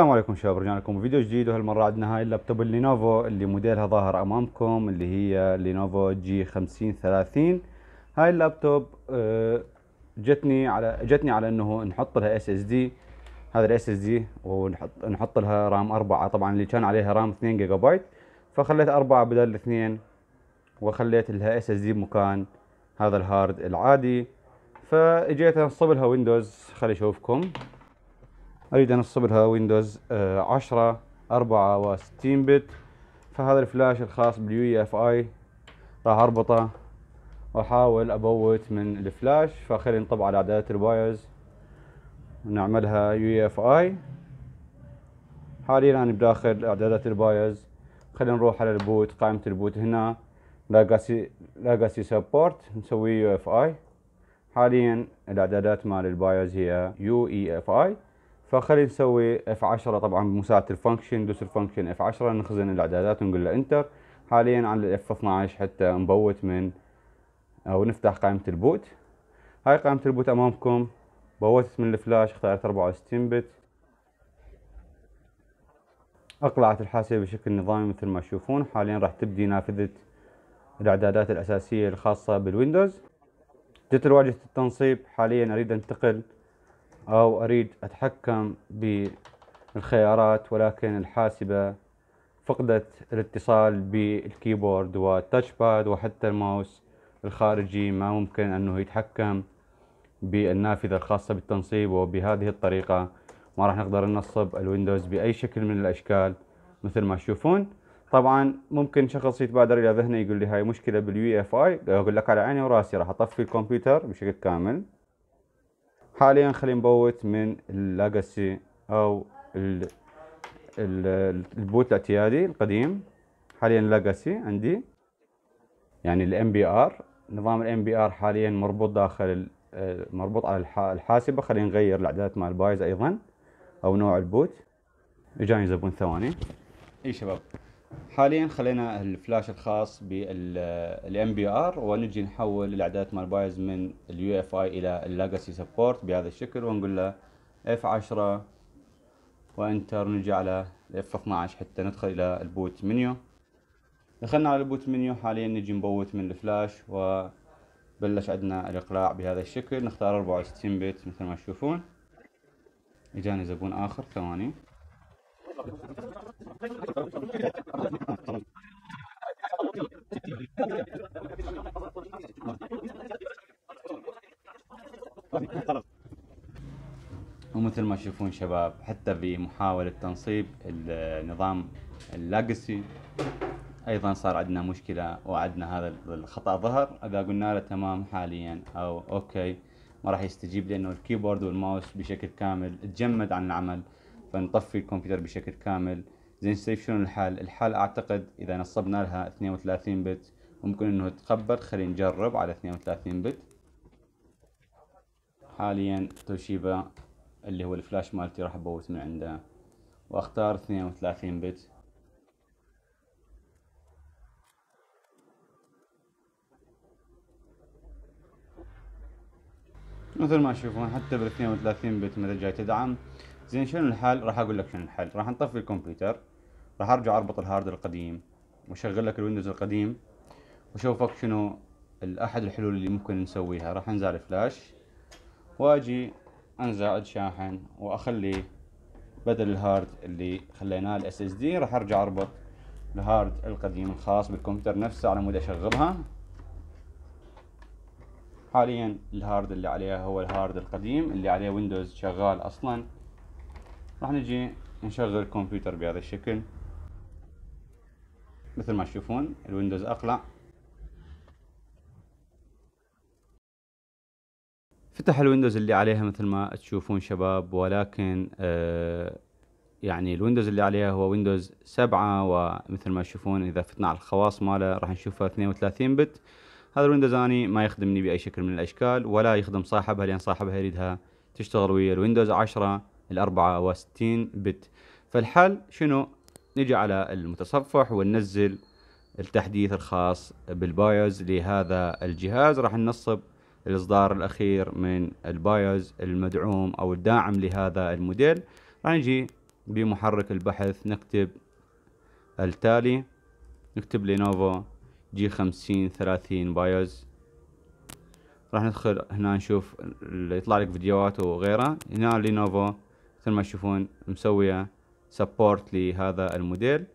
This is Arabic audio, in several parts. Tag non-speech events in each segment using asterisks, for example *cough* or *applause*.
السلام عليكم شباب رجعنا لكم فيديو جديد وهالمره عندنا هاي اللابتوب اللينوفو اللي موديلها ظاهر امامكم اللي هي لينوفو جي 5030 هاي اللابتوب آه، جتني على جتني على انه نحط لها اس اس دي هذا الاس اس دي ونحط نحط لها رام 4 طبعا اللي كان عليها رام 2 جيجا بايت فخليت 4 بدل 2 وخليت لها اس اس دي بمكان هذا الهارد العادي فاجيت انصب لها ويندوز خلي اشوفكم اريد ان اصبلها ويندوز 10 64 بت فهذا الفلاش الخاص باليو اف اي راح اربطه واحاول ابوت من الفلاش فخلي نطبع على اعدادات البايوز ونعملها يو اف اي حاليا انا بداخل اعدادات البايوز خلينا نروح على البوت قائمة البوت هنا لاجاسي لاجاسي سبورت نسوي يو اف اي حاليا الاعدادات مال البايوز هي يو اي اف اي فخلي نسوي اف 10 طبعا بمساعده الفانكشن دوس الفانكشن اف 10 نخزن الاعدادات ونقول له انتر حاليا على الاف 12 حتى نبوت من او نفتح قائمه البوت هاي قائمه البوت امامكم بوتت من الفلاش اختارت 64 بت اقلعت الحاسبه بشكل نظامي مثل ما تشوفون حاليا راح تبدي نافذه الاعدادات الاساسيه الخاصه بالويندوز جت الواجهه التنصيب حاليا اريد انتقل أو أريد أتحكم بالخيارات ولكن الحاسبة فقدت الاتصال بالكيبورد والتاتش باد وحتى الماوس الخارجي ما ممكن أنه يتحكم بالنافذة الخاصة بالتنصيب وبهذه الطريقة ما راح نقدر ننصب الويندوز بأي شكل من الأشكال مثل ما تشوفون طبعا ممكن شخص يتبادر الى ذهنه يقول لي هاي مشكله باليو اف اي اقول لك على عيني وراسي راح اطفي الكمبيوتر بشكل كامل حاليا خلينا نبوت من اللاجاسي او ال البوت الاعتيادي القديم حاليا لاجاسي عندي يعني الام بي ار نظام الام بي ار حاليا مربوط داخل آه، مربوط على الحاسبه خلينا نغير الاعدادات مال البايز ايضا او نوع البوت اجاني زبون ثواني اي شباب حاليا خلينا الفلاش الخاص بالام بي ار ونجي نحول الاعدادات مال بايز من اليو اف اي الى الليجاسي سبورت بهذا الشكل ونقول له اف 10 وانتر نجي على اف 12 حتى ندخل الى البوت منيو دخلنا على البوت منيو حاليا نجي نبوت من الفلاش وبلش عندنا الاقلاع بهذا الشكل نختار 64 بت مثل ما تشوفون اجاني زبون اخر ثواني ومثل ما تشوفون شباب حتى في محاولة تنصيب النظام اللاجسي ايضا صار عندنا مشكلة وعدنا هذا الخطأ ظهر اذا قلنا له تمام حاليا او اوكي ما راح يستجيب لانه الكيبورد والماوس بشكل كامل تجمد عن العمل فنطفي الكمبيوتر بشكل كامل زين سيف شنو الحال الحال اعتقد اذا نصبنا لها 32 بت ممكن انه تقبل خلينا نجرب على 32 بت حاليا توشيبا اللي هو الفلاش مالتي راح ابوت من عنده واختار 32 بت مثل ما تشوفون حتى بال 32 بت متى جاي تدعم زين شنو الحل راح اقول لك شنو الحل راح نطفي الكمبيوتر راح ارجع اربط الهارد القديم واشغل لك الويندوز القديم واشوفك شنو احد الحلول اللي ممكن نسويها راح انزع الفلاش واجي انزع الشاحن واخلي بدل الهارد اللي خليناه الاس اس دي راح ارجع اربط الهارد القديم الخاص بالكمبيوتر نفسه على مود اشغلها حاليا الهارد اللي عليها هو الهارد القديم اللي عليه ويندوز شغال اصلا راح نجي نشغل الكمبيوتر بهذا الشكل مثل ما تشوفون الويندوز اقلع فتح الويندوز اللي عليها مثل ما تشوفون شباب ولكن آه يعني الويندوز اللي عليها هو ويندوز سبعة ومثل ما تشوفون اذا فتنا على الخواص ماله راح نشوفها 32 بت هذا الويندوز اني ما يخدمني باي شكل من الاشكال ولا يخدم صاحبها لان صاحبها يريدها تشتغل ويا الويندوز 10 ال 64 بت فالحل شنو نجي على المتصفح وننزل التحديث الخاص بالبايوز لهذا الجهاز راح ننصب الاصدار الاخير من البايوز المدعوم او الداعم لهذا الموديل راح نجي بمحرك البحث نكتب التالي نكتب لينوفو جي خمسين ثلاثين بايوز راح ندخل هنا نشوف يطلع لك فيديوهات وغيره هنا لينوفو مثل ما تشوفون مسوية سبورت لهذا الموديل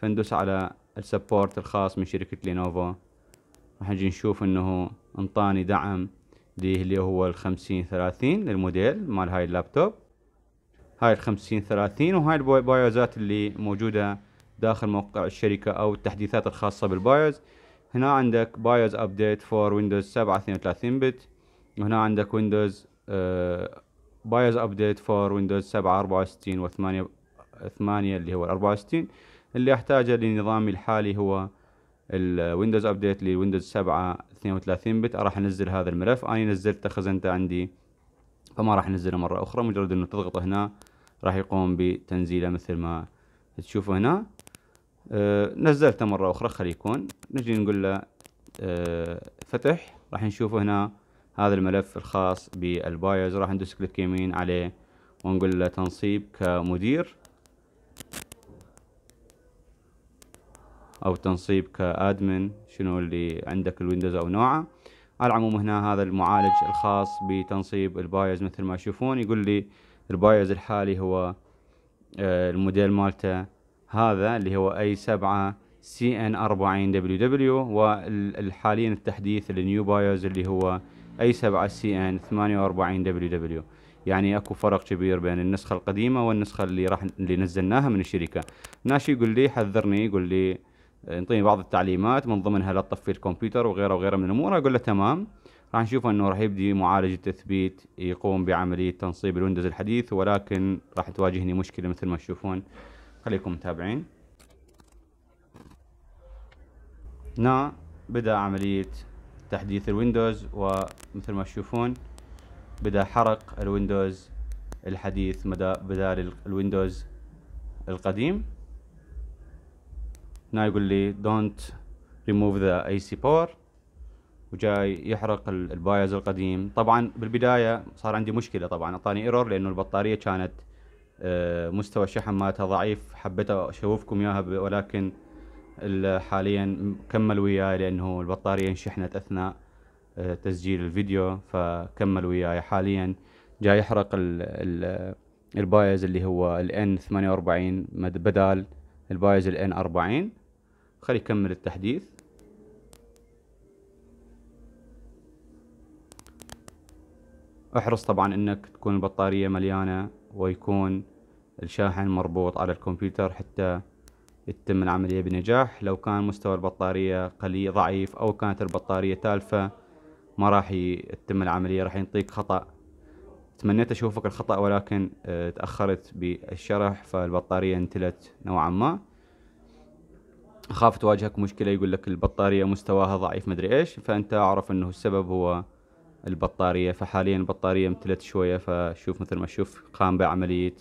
فندوس على السبورت الخاص من شركة لينوفو راح نجي نشوف انه انطاني دعم اللي هو الخمسين ثلاثين للموديل مال هاي اللابتوب هاي الخمسين ثلاثين وهاي البايوزات اللي موجودة داخل موقع الشركة او التحديثات الخاصة بالبايوز هنا عندك بايوز ابديت فور ويندوز سبعة اثنين وثلاثين بت وهنا عندك ويندوز آه بايوس ابديت فور ويندوز 7 64 و 8 8 اللي هو 64 اللي احتاجه لنظامي الحالي هو الويندوز ابديت لويندوز 7 32 بت راح انزل هذا الملف انا نزلته خزنته عندي فما راح انزله مره اخرى مجرد انه تضغط هنا راح يقوم بتنزيله مثل ما تشوفوا هنا أه نزلته مره اخرى خلي يكون نجي نقول له أه فتح راح نشوفه هنا هذا الملف الخاص بالبايوز راح ندوس كليك يمين عليه ونقول له تنصيب كمدير او تنصيب كادمن شنو اللي عندك الويندوز او نوعه على العموم هنا هذا المعالج الخاص بتنصيب البايوز مثل ما تشوفون يقول لي البايوز الحالي هو آه، الموديل مالته هذا اللي هو اي 7 سي ان 40 دبليو دبليو والحاليا التحديث النيو بايوز اللي هو اي 7 سي ان 48 دبليو دبليو يعني اكو فرق كبير بين النسخه القديمه والنسخه اللي راح اللي نزلناها من الشركه ناشي يقول لي حذرني يقول لي آه، انطيني بعض التعليمات من ضمنها لا تطفي الكمبيوتر وغيره وغيره من الامور اقول له تمام راح نشوف انه راح يبدي معالج التثبيت يقوم بعمليه تنصيب الويندوز الحديث ولكن راح تواجهني مشكله مثل ما تشوفون خليكم متابعين نا بدا عمليه تحديث الويندوز ومثل ما تشوفون بدأ حرق الويندوز الحديث بدال الويندوز القديم هنا يقول لي don't remove the AC port وجاي يحرق البايز القديم طبعا بالبداية صار عندي مشكلة طبعا اعطاني ايرور لانه البطارية كانت آه، مستوى الشحن مالتها ضعيف حبيت اشوفكم اياها ولكن حاليا كمل وياي لانه البطاريه انشحنت اثناء آه، تسجيل الفيديو فكمل وياي حاليا جاي يحرق البايز اللي هو الان 48 بدال البايز الان 40 خلي يكمل التحديث احرص طبعا انك تكون البطارية مليانة ويكون الشاحن مربوط على الكمبيوتر حتى يتم العملية بنجاح لو كان مستوى البطارية قليل ضعيف أو كانت البطارية تالفة ما راح يتم العملية راح ينطيك خطأ تمنيت أشوفك الخطأ ولكن آه، تأخرت بالشرح فالبطارية انتلت نوعا ما أخاف تواجهك مشكلة يقول لك البطارية مستواها ضعيف مدري إيش فأنت أعرف أنه السبب هو البطارية فحاليا البطارية امتلت شوية فشوف مثل ما شوف قام بعملية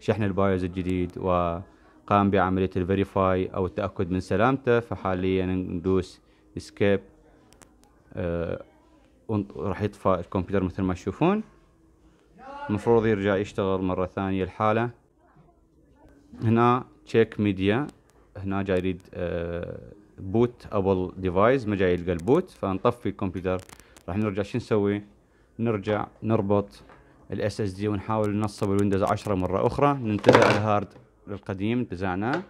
شحن البايوز الجديد و قام بعملية الفيريفاي أو التأكد من سلامته فحاليا ندوس اسكيب آه راح يطفى الكمبيوتر مثل ما تشوفون المفروض يرجع يشتغل مرة ثانية الحالة هنا تشيك ميديا هنا جاي يريد آه بوت ابل ديفايس ما جاي يلقى البوت فنطفي الكمبيوتر راح نرجع شو نسوي نرجع نربط الاس اس دي ونحاول ننصب الويندوز 10 مرة اخرى ننتبه على الهارد القديم انتزعناه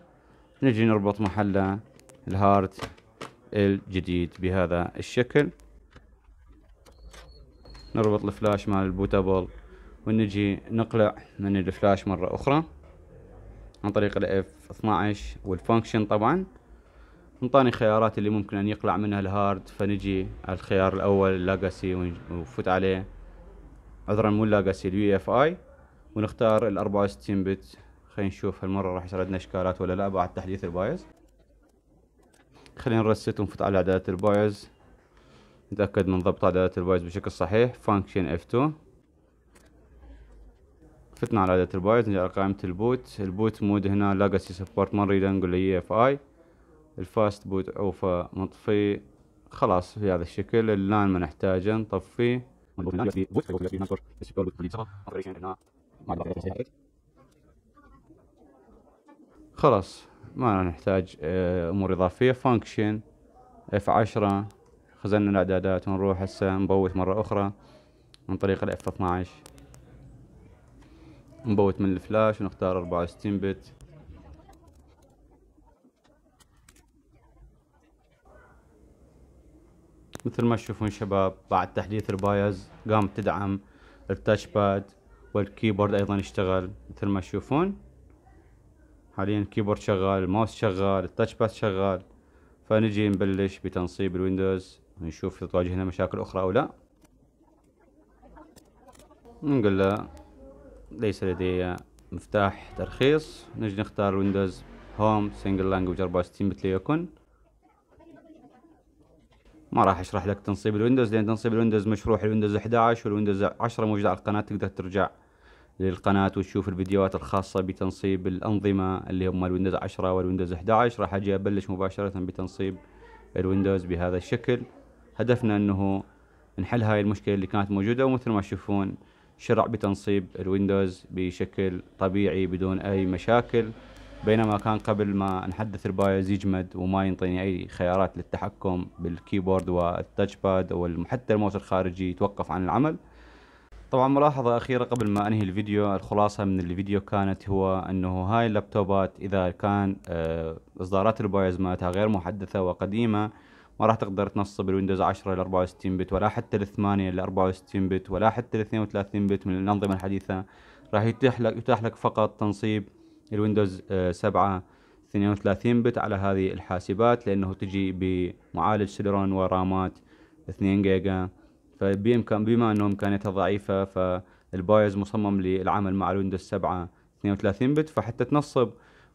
نجي نربط محله الهارد الجديد بهذا الشكل نربط الفلاش مال البوتابل ونجي نقلع من الفلاش مرة أخرى عن طريق الاف 12 والفونكشن طبعا انطاني خيارات اللي ممكن ان يقلع منها الهارد فنجي على الخيار الاول اللاجاسي ونفوت عليه عذرا مو اللاجاسي اليو اف اي ونختار الاربعة 64 بت خلينا نشوف هالمره راح يصير عندنا اشكالات ولا لا بعد تحديث البايز خلينا نرست ونفوت على اعدادات البايز نتاكد من ضبط اعدادات البايز بشكل صحيح فانكشن اف 2 فتنا على اعدادات البايز نجي على قائمه البوت البوت مود هنا لاجاسي سبورت ما نريده نقول له اي اف اي الفاست بوت عوفه مطفي خلاص في هذا الشكل اللان ما نحتاجه نطفيه خلاص ما نحتاج آه، امور اضافيه فانكشن اف 10 خزننا الاعدادات ونروح هسه نبوت مره اخرى عن طريق الاف 12 نبوت من الفلاش ونختار 64 بت مثل ما تشوفون شباب بعد تحديث البايز قام تدعم التاتش باد والكيبورد ايضا اشتغل مثل ما تشوفون حاليا الكيبورد شغال الماوس شغال التاتش باد شغال فنجي نبلش بتنصيب الويندوز ونشوف إذا تواجهنا مشاكل أخرى أو لا نقول له ليس لدي مفتاح ترخيص نجي نختار ويندوز هوم سنجل لانجوج 64 بت ليكن ما راح اشرح لك تنصيب الويندوز لان تنصيب الويندوز مشروح الويندوز 11 والويندوز 10 موجود على القناه تقدر ترجع للقناة وتشوف الفيديوهات الخاصة بتنصيب الأنظمة اللي هم الويندوز 10 والويندوز 11 راح أجي أبلش مباشرة بتنصيب الويندوز بهذا الشكل هدفنا أنه نحل هاي المشكلة اللي كانت موجودة ومثل ما تشوفون شرع بتنصيب الويندوز بشكل طبيعي بدون أي مشاكل بينما كان قبل ما نحدث البايوز يجمد وما ينطيني أي خيارات للتحكم بالكيبورد والتاتش باد أو حتى الماوس الخارجي يتوقف عن العمل طبعا ملاحظة أخيرة قبل ما أنهي الفيديو الخلاصة من الفيديو كانت هو أنه هاي اللابتوبات إذا كان آه، إصدارات البايز مالتها غير محدثة وقديمة ما راح تقدر تنصب الويندوز 10 ل 64 بت ولا حتى ال 8 ل 64 بت ولا حتى ال 32 بت من الأنظمة الحديثة راح يتيح لك يتاح لك فقط تنصيب الويندوز 7 32 بت على هذه الحاسبات لأنه تجي بمعالج سيلرون ورامات 2 جيجا فبيمكن بما انه امكانياتها ضعيفه فالبايز مصمم للعمل مع الويندوز 7 32 بت فحتى تنصب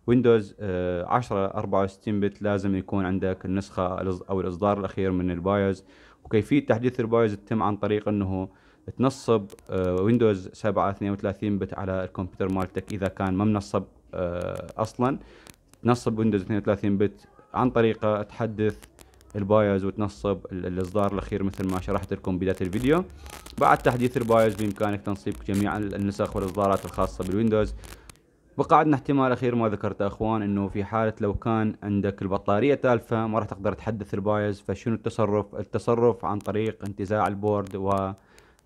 ويندوز 10 آه، 64 بت لازم يكون عندك النسخه او الاصدار الاخير من البايوز وكيفيه تحديث البايوز تتم عن طريق انه تنصب آه، ويندوز 7 32 بت على الكمبيوتر مالتك اذا كان ما منصب آه، اصلا تنصب ويندوز 32 بت عن طريقه تحدث البايوز وتنصب الاصدار الاخير مثل ما شرحت لكم بدايه الفيديو بعد تحديث البايوز بامكانك تنصيب جميع النسخ والاصدارات الخاصه بالويندوز بقى عندنا احتمال اخير ما ذكرته اخوان انه في حاله لو كان عندك البطاريه تالفه ما راح تقدر تحدث البايوز فشنو التصرف التصرف عن طريق انتزاع البورد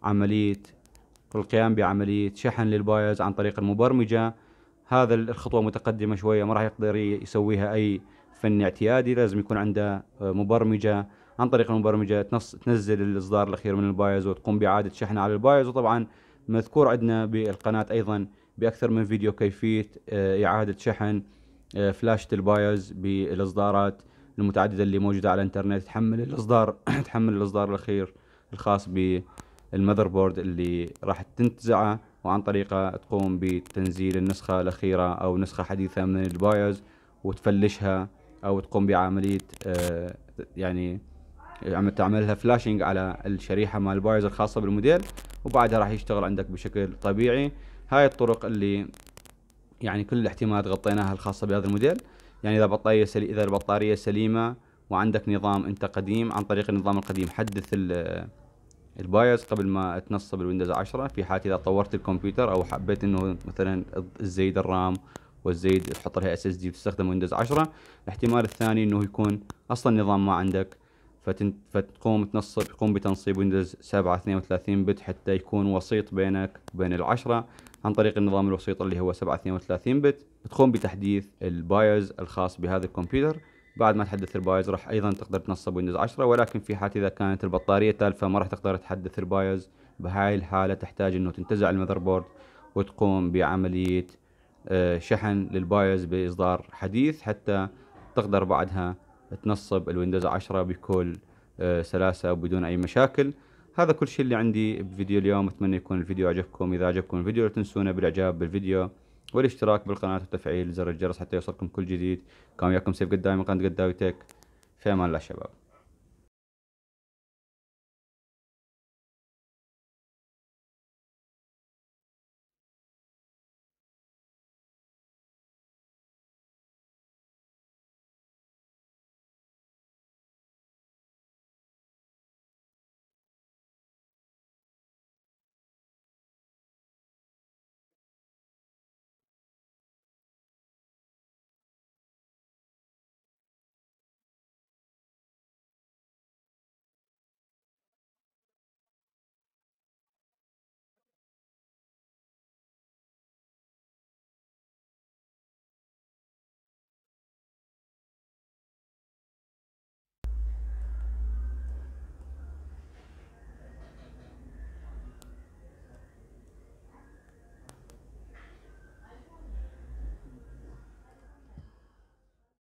وعمليه القيام بعمليه شحن للبايوز عن طريق المبرمجه هذا الخطوه متقدمه شويه ما راح يقدر يسويها اي فني اعتيادي لازم يكون عنده آه، مبرمجه عن طريق المبرمجه تنص تنزل الاصدار الاخير من البايوز وتقوم باعاده شحنه على البايوز وطبعا مذكور عندنا بالقناه ايضا باكثر من فيديو كيفيه آه، اعاده شحن آه، فلاشه البايوز بالاصدارات المتعدده اللي موجوده على الانترنت تحمل الاصدار *clears throat* تحمل الاصدار الاخير الخاص بالمذر بورد اللي راح تنتزعه وعن طريقه تقوم بتنزيل النسخه الاخيره او نسخه حديثه من البايوز وتفلشها او تقوم بعمليه آه، يعني عم تعملها فلاشنج على الشريحه مال البايز الخاصه بالموديل وبعدها راح يشتغل عندك بشكل طبيعي هاي الطرق اللي يعني كل الاحتمالات غطيناها الخاصه بهذا الموديل يعني اذا بطاريه سلي... اذا البطاريه سليمه وعندك نظام انت قديم عن طريق النظام القديم حدث البايوس قبل ما تنصب الويندوز 10 في حالة اذا طورت الكمبيوتر او حبيت انه مثلا تزيد الرام والزيد تحط لها اس اس دي تستخدم ويندوز 10 الاحتمال الثاني انه يكون اصلا نظام ما عندك فتقوم تنصب تقوم بتنصيب ويندوز 7 32 بت حتى يكون وسيط بينك وبين العشرة عن طريق النظام الوسيط اللي هو 7 32 بت بتقوم بتحديث البايوز الخاص بهذا الكمبيوتر بعد ما تحدث البايوز راح ايضا تقدر تنصب ويندوز 10 ولكن في حالة اذا كانت البطارية تالفة ما راح تقدر تحدث البايوز بهاي الحالة تحتاج انه تنتزع المذر بورد وتقوم بعملية آه، شحن للبايز باصدار حديث حتى تقدر بعدها تنصب الويندوز 10 بكل آه، سلاسه وبدون اي مشاكل هذا كل شيء اللي عندي بفيديو اليوم اتمنى يكون الفيديو عجبكم اذا عجبكم الفيديو لا تنسونا بالاعجاب بالفيديو والاشتراك بالقناه وتفعيل زر الجرس حتى يوصلكم كل جديد كان وياكم سيف قدامي من قناه قداوي تك في امان الله شباب